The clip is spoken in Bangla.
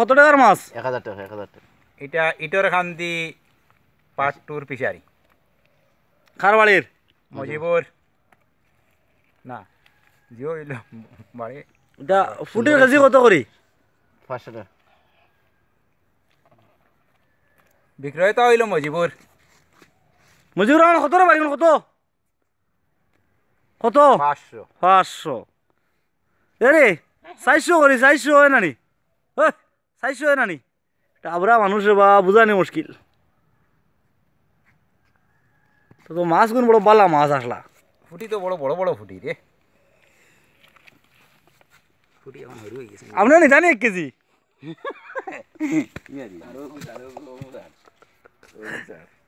কত টাকার মাছ এক হাজার টাকা এক হাজার টাকা এটা ইটর খান্দি পাট টুর পিসারি খারবাড়ির মজিবুর না জিও ইল বাড়ি এটা ফুটের কেজি কত করি পাঁচশো টাকা বিক্রয়তা হইল মজিবুর মজিবুর আমার কত রে বাড়ি কত কত পাঁচশো পাঁচশো এ রে চারশো করি চারশো হয় না হ্যাঁ সাইশো হয় নানি টাবরা মানুষের বা বোঝানি মুশকিল তো মাছ গুন বড় বালা মাছ আসলা ফুটি তো বড় বড় বড় ফুটি রে ফুটি আপনার নি জানি এক কেজি আর হ্যাঁ, হ্যাঁ।